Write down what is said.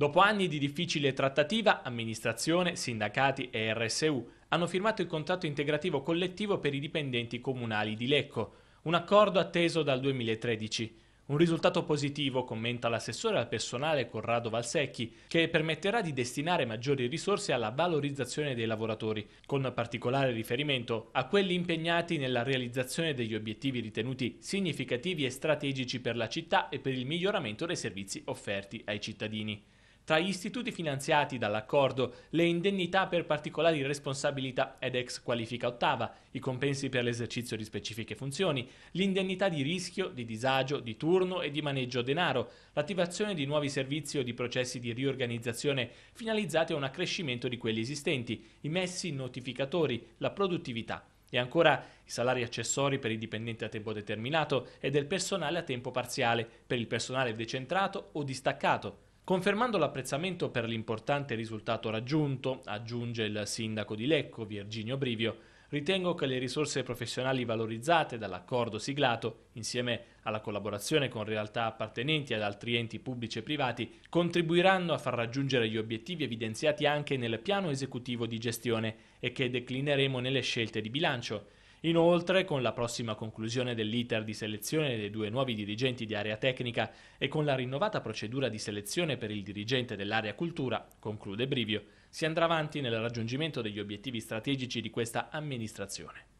Dopo anni di difficile trattativa, amministrazione, sindacati e RSU hanno firmato il contratto integrativo collettivo per i dipendenti comunali di Lecco, un accordo atteso dal 2013. Un risultato positivo, commenta l'assessore al personale Corrado Valsecchi, che permetterà di destinare maggiori risorse alla valorizzazione dei lavoratori, con particolare riferimento a quelli impegnati nella realizzazione degli obiettivi ritenuti significativi e strategici per la città e per il miglioramento dei servizi offerti ai cittadini tra gli istituti finanziati dall'accordo le indennità per particolari responsabilità ed ex qualifica ottava, i compensi per l'esercizio di specifiche funzioni, l'indennità di rischio, di disagio, di turno e di maneggio denaro, l'attivazione di nuovi servizi o di processi di riorganizzazione finalizzati a un accrescimento di quelli esistenti, i messi notificatori, la produttività. E ancora i salari accessori per i dipendenti a tempo determinato e del personale a tempo parziale, per il personale decentrato o distaccato. Confermando l'apprezzamento per l'importante risultato raggiunto, aggiunge il sindaco di Lecco, Virginio Brivio, ritengo che le risorse professionali valorizzate dall'accordo siglato, insieme alla collaborazione con realtà appartenenti ad altri enti pubblici e privati, contribuiranno a far raggiungere gli obiettivi evidenziati anche nel piano esecutivo di gestione e che declineremo nelle scelte di bilancio. Inoltre, con la prossima conclusione dell'iter di selezione dei due nuovi dirigenti di area tecnica e con la rinnovata procedura di selezione per il dirigente dell'area cultura, conclude Brivio, si andrà avanti nel raggiungimento degli obiettivi strategici di questa amministrazione.